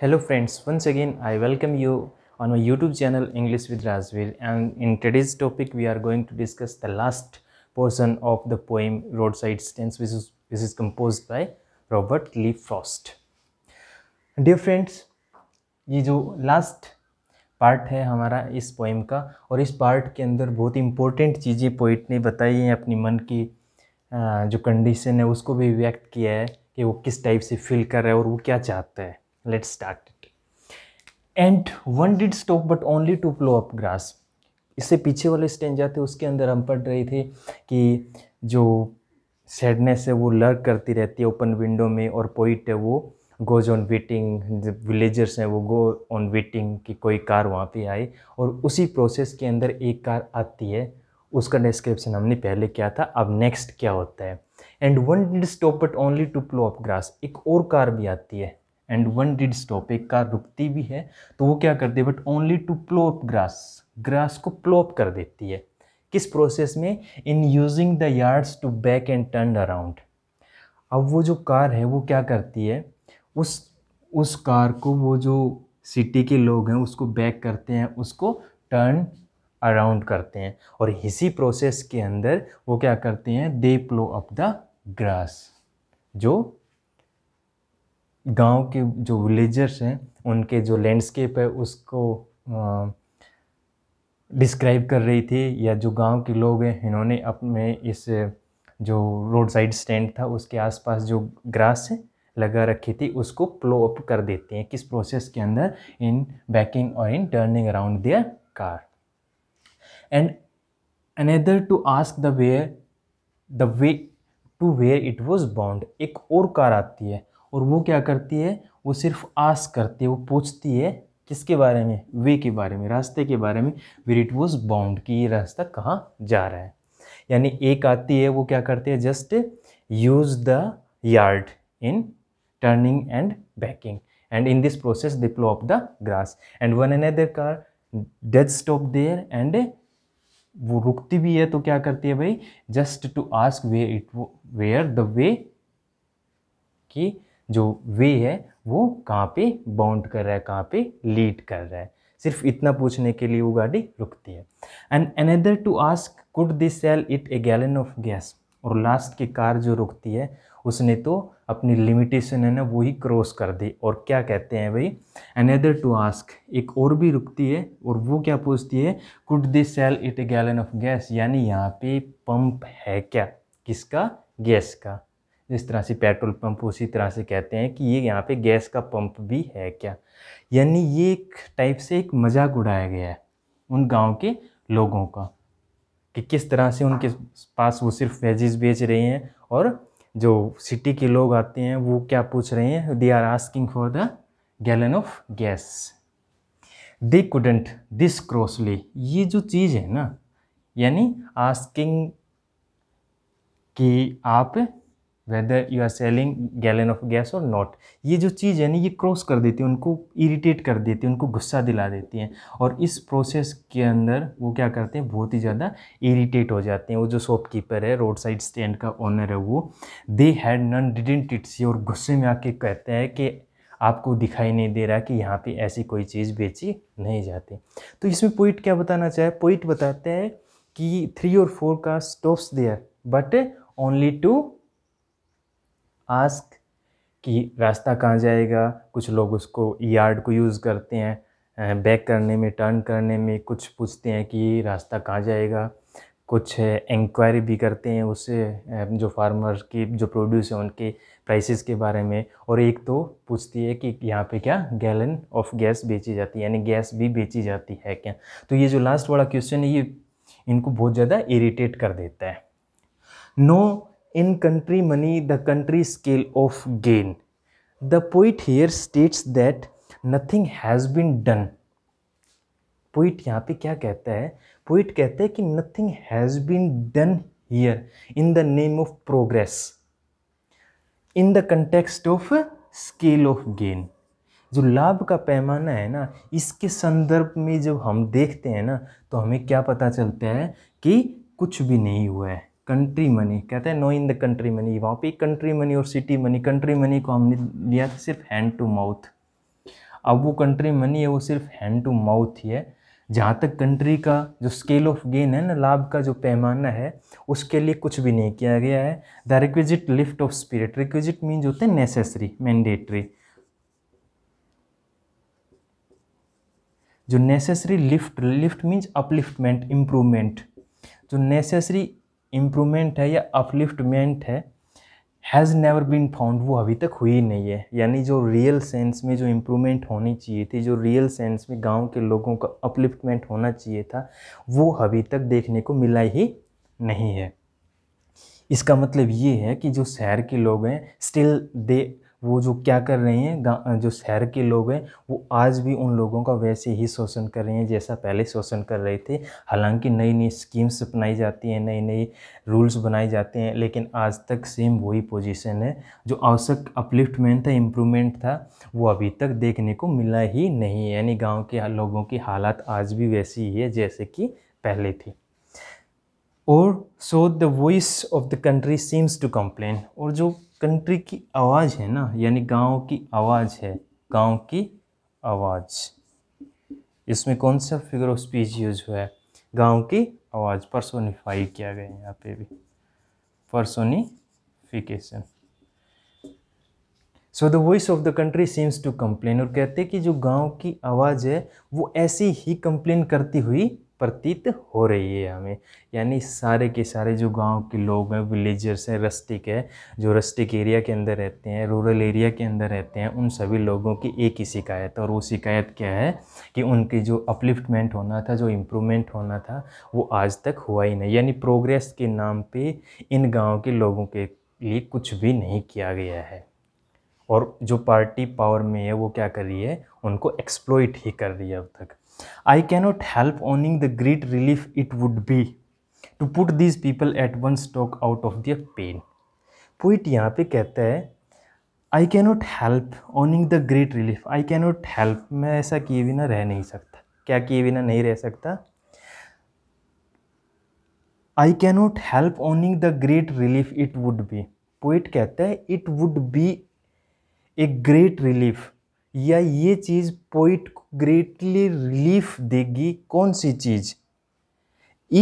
hello friends once again I welcome you on my YouTube channel English with Rajveer and in today's topic we are going to discuss the last portion of the poem road side stands which is which is compose by Robert Lee Frost dear friends ये जो last part है हमारा इस poem का और इस part के अंदर बहुत इंपॉर्टेंट चीज़ें पोइट ने बताई हैं अपनी मन की जो कंडीशन है उसको भी व्यक्त किया है कि वो किस टाइप से फील कर रहा है और वो क्या चाहता है let's start it and one did stop but only to plough up grass इससे पीछे वाले स्टेंजा थे उसके अंदर हम पढ़ रहे थे कि जो सैडनेस है वो लर्क करती रहती है ओपन विंडो में और पोइट है वो गोज ऑन वेटिंग विलेजर्स हैं वो गो ऑन वेटिंग कि कोई कार वहाँ पे आए और उसी प्रोसेस के अंदर एक कार आती है उसका डिस्क्रिप्शन हमने पहले किया था अब नेक्स्ट क्या होता है and one did stop but only to plough up grass एक और कार भी आती है एंड वन डिड स्टॉप एक कार रुकती भी है तो वो क्या करती है but only to plough grass grass को प्लोप कर देती है किस प्रोसेस में in using the yards to back and turn around अब वो जो कार है वो क्या करती है उस उस कार को वो जो सिटी के लोग हैं उसको बैक करते हैं उसको टर्न अराउंड करते हैं और इसी प्रोसेस के अंदर वो क्या करते हैं they plough up the grass जो गांव के जो विलेजर्स हैं उनके जो लैंडस्केप है उसको डिस्क्राइब कर रही थी या जो गांव के लोग हैं इन्होंने अपने इस जो रोड साइड स्टैंड था उसके आसपास जो ग्रास है लगा रखी थी उसको प्लो अप कर देते हैं किस प्रोसेस के अंदर इन बैकिंग और in turning around their car and another to ask the where the way to where it was bound एक और कार आती है और वो क्या करती है वो सिर्फ आस करती है वो पूछती है किसके बारे में वे के बारे में रास्ते के बारे में वेर इट वॉज बाउंड कि ये रास्ता कहाँ जा रहा है यानी एक आती है वो क्या करती है just use the yard in turning and backing and in this process they off the grass and one one car car stop stop there and वो रुकती भी है तो क्या करती है भाई just to ask way it where the way कि जो वे है वो कहाँ पे बाउंड कर रहा है कहाँ पे लीड कर रहा है सिर्फ इतना पूछने के लिए वो गाड़ी रुकती है and another to ask could this sell it a gallon of gas और लास्ट की कार जो रुकती है उसने तो अपनी लिमिटेशन है ना वो ही क्रॉस कर दी और क्या कहते हैं भाई अनदर टू आस्क एक और भी रुकती है और वो क्या पूछती है could this sell it a gallon of gas यानी यहाँ पे पंप है क्या किसका गैस का जिस तरह से पेट्रोल पंप उसी तरह से कहते हैं कि ये यहाँ पे गैस का पंप भी है क्या यानी ये एक टाइप से एक मजाक उड़ाया गया है उन गांव के लोगों का कि किस तरह से उनके पास वो सिर्फ वेजेस बेच रहे हैं और जो सिटी के लोग आते हैं वो क्या पूछ रहे हैं they are asking for the gallon of gas they couldn't this crossly ये जो चीज़ है ना यानी आस्किंग कि आप whether you are selling gallon of gas और नॉट ये जो चीज़ है ना ये क्रॉस कर देती है उनको इरिटेट कर देती है उनको गुस्सा दिला देती हैं और इस प्रोसेस के अंदर वो क्या करते हैं बहुत ही ज़्यादा इरिटेट हो जाते हैं वो जो शॉपकीपर है रोड साइड स्टैंड का ऑनर है वो they had none didn't its और गुस्से में आके कहते हैं कि आपको दिखाई नहीं दे रहा कि यहाँ पे ऐसी कोई चीज़ बेची नहीं जाती तो इसमें पोइट क्या बताना चाहे पोइट बताते हैं कि थ्री और फोर का stops there but only to ask कि रास्ता कहाँ जाएगा कुछ लोग उसको यार्ड को यूज़ करते हैं बैक करने में टर्न करने में कुछ पूछते हैं कि रास्ता कहाँ जाएगा कुछ इंक्वायरी भी करते हैं उससे जो फार्मर की जो प्रोड्यूस है उनके प्राइसेस के बारे में और एक तो पूछती है कि यहाँ पे क्या गैलन ऑफ गैस बेची जाती है यानी गैस भी बेची जाती है क्या तो ये जो लास्ट वाला क्वेश्चन है ये इनको बहुत ज़्यादा इरीटेट कर देता है no in country money the country scale of gain the poet here states that nothing has been done poet यहाँ पे क्या कहता है पोइट कहता है कि nothing has been done here in the name of progress in the context of scale of gain जो लाभ का पैमाना है ना इसके संदर्भ में जब हम देखते हैं ना तो हमें क्या पता चलता है कि कुछ भी नहीं हुआ है कंट्री मनी कहते हैं no in the country money वहाँ पे कंट्री मनी और सिटी मनी कंट्री मनी को हमने लिया था सिर्फ हैंड टू माउथ अब वो कंट्री मनी है वो सिर्फ हैंड टू माउथ ही है जहाँ तक कंट्री का जो स्केल ऑफ गेन है ना लाभ का जो पैमाना है उसके लिए कुछ भी नहीं किया गया है the requisite lift of spirit requisite means होते हैं नेसेसरी मैंडेटरी जो necessary lift lift means upliftment improvement जो नेसेसरी इम्प्रूवमेंट है या अपलिफ्टमेंट है हैज़ नेवर बीन फाउंड वो अभी तक हुई नहीं है यानी जो रियल सेंस में जो इम्प्रूवमेंट होनी चाहिए थी जो रियल सेंस में गांव के लोगों का अपलिफ्टमेंट होना चाहिए था वो अभी तक देखने को मिला ही नहीं है इसका मतलब ये है कि जो शहर के लोग हैं स्टिल दे वो जो क्या कर रहे हैं जो शहर के लोग हैं वो आज भी उन लोगों का वैसे ही शोषण कर रहे हैं जैसा पहले शोषण कर रहे थे हालांकि नई नई स्कीम्स अपनाई जाती हैं नई नई रूल्स बनाए जाते हैं लेकिन आज तक सेम वही पोजीशन है जो आवश्यक अपलिफ्टमेंट था इम्प्रूवमेंट था वो अभी तक देखने को मिला ही नहीं है यानी गाँव के लोगों की हालात आज भी वैसी ही है जैसे कि पहले थी और so the voice of the country seems to complain और जो कंट्री की आवाज़ है ना यानी गांव की आवाज़ है गांव की आवाज़ इसमें कौन सा फिगर ऑफ स्पीच यूज हुआ है गांव की आवाज़ परसोनीफाई किया गया है यहाँ पे भी personification so the voice of the country seems to complain और कहते हैं कि जो गांव की आवाज़ है वो ऐसी ही कंप्लेन करती हुई प्रतीत हो रही है हमें यानी सारे के सारे जो गांव के लोग हैं विलेजर्स हैं रस्टिक है जो रस्टिक एरिया के अंदर रहते हैं रूरल एरिया के अंदर रहते हैं उन सभी लोगों की एक ही शिकायत और वो शिकायत क्या है कि उनकी जो अपलिफ्टमेंट होना था जो इम्प्रूवमेंट होना था वो आज तक हुआ ही नहीं यानी प्रोग्रेस के नाम पर इन गाँव के लोगों के लिए कुछ भी नहीं किया गया है और जो पार्टी पावर में है वो क्या कर रही है उनको एक्सप्लोइट ही कर रही है अब तक आई cannot help ऑनिंग the great relief it would be to put these people at one stock out of their pen poet यहाँ पे कहता है I cannot help ऑनिंग the great relief I cannot help मैं ऐसा किए बिना रह नहीं सकता क्या किए बिना नहीं रह सकता I cannot help ऑनिंग the great relief it would be poet कहता है it would be a great relief या ये चीज़ पोइट ग्रेटली रिलीफ देगी कौन सी चीज़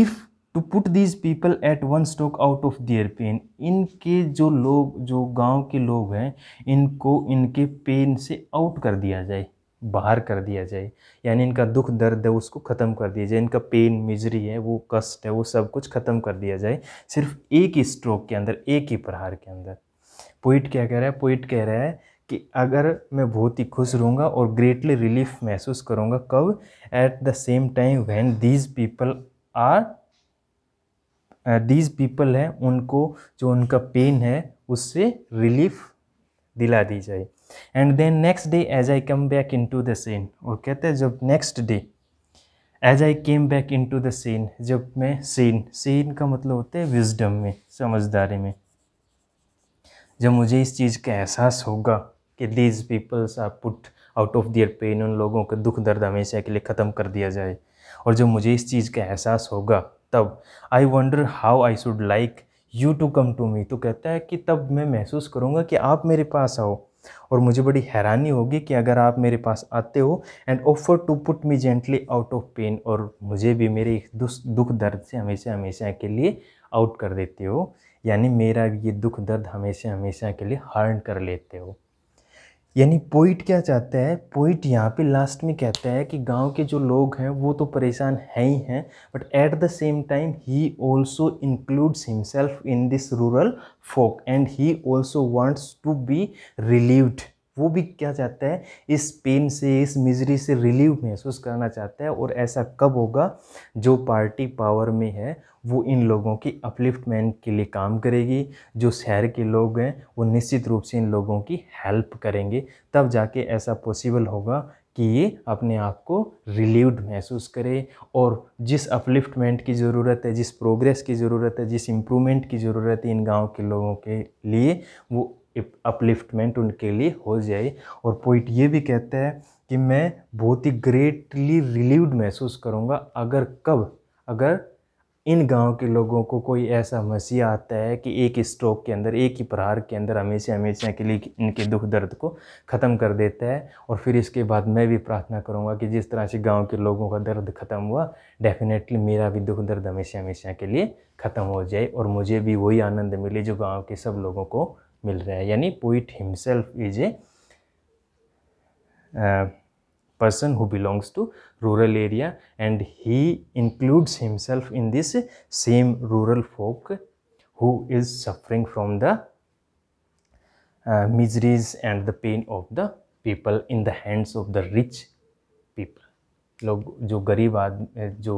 if two put these people at one stock out of their pen इनके जो लोग जो गांव के लोग हैं इनको इनके पेन से आउट कर दिया जाए बाहर कर दिया जाए यानी इनका दुख दर्द है उसको ख़त्म कर दिया जाए इनका पेन मिजरी है वो कष्ट है वो सब कुछ ख़त्म कर दिया जाए सिर्फ एक ही स्ट्रोक के अंदर एक ही प्रहार के अंदर पोइट क्या कह रहा है पोइट कह रहा है कि अगर मैं बहुत ही खुश रहूँगा और ग्रेटली रिलीफ महसूस करूँगा कब at the same time when these people are these people हैं उनको जो उनका पेन है उससे रिलीफ दिला दी जाए and then next day as I come back in to the scene और कहते हैं जब next day as I came back in to the scene जब मैं सीन सीन का मतलब होता है विजडम में समझदारी में जब मुझे इस चीज़ का एहसास होगा कि these peoples are put out of their pain उन लोगों के दुख दर्द हमेशा के लिए ख़त्म कर दिया जाए और जब मुझे इस चीज़ का एहसास होगा तब I wonder how I should like you to come to me तो कहता है कि तब मैं महसूस करूँगा कि आप मेरे पास आओ और मुझे बड़ी हैरानी होगी कि अगर आप मेरे पास आते हो and offer to put me gently out of pain और मुझे भी मेरे दुख दर्द से हमेशा हमेशा के लिए आउट कर देते हो यानी मेरा ये दुख दर्द हमेशा हमेशा के लिए हर्न कर लेते हो यानी पोइट क्या चाहता है पोइट यहाँ पे लास्ट में कहता है कि गांव के जो लोग हैं वो तो परेशान हैं ही हैं but at the same time he also includes himself in this rural folk and he also wants to be relieved वो भी क्या चाहता है इस पेन से इस मिजरी से रिलीव महसूस करना चाहता है और ऐसा कब होगा जो पार्टी पावर में है वो इन लोगों की अपलिफ्टमेंट के लिए काम करेगी जो शहर के लोग हैं वो निश्चित रूप से इन लोगों की हेल्प करेंगे तब जाके ऐसा पॉसिबल होगा कि ये अपने आप को रिलीव्ड महसूस करे और जिस अपलिफ्टमेंट की ज़रूरत है जिस प्रोग्रेस की ज़रूरत है जिस इम्प्रूवमेंट की ज़रूरत है इन गांव के लोगों के लिए वो अपलिफ्टमेंट उनके लिए हो जाए और पोइट ये भी कहता है कि मैं बहुत ही ग्रेटली रिलीव्ड महसूस करूँगा अगर कब अगर इन गांव के लोगों को कोई ऐसा मसीह आता है कि एक स्ट्रोक के अंदर एक ही प्रहार के अंदर हमेशा हमेशा के लिए इनके दुख दर्द को ख़त्म कर देता है और फिर इसके बाद मैं भी प्रार्थना करूँगा कि जिस तरह से गांव के लोगों का दर्द ख़त्म हुआ डेफिनेटली मेरा भी दुख दर्द हमेशा हमेशा के लिए ख़त्म हो जाए और मुझे भी वही आनंद मिले जो गाँव के सब लोगों को मिल रहा है यानी poet himself is a person who belongs to rural area and he includes himself in this same rural folk who is suffering from the miseries and the pain of the people in the hands of the rich people लोग जो गरीब आदमी जो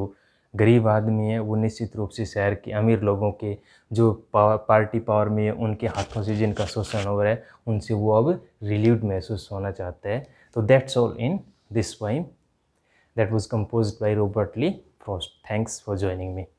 गरीब आदमी है वो निश्चित रूप से शहर के अमीर लोगों के जो पावर पार्टी पावर में है उनके हाथों से जिनका शोषण हो रहा है उनसे वो अब रिलीव महसूस होना चाहता है तो that's all in this rhyme that was compose by Robert Frost thanks for joining me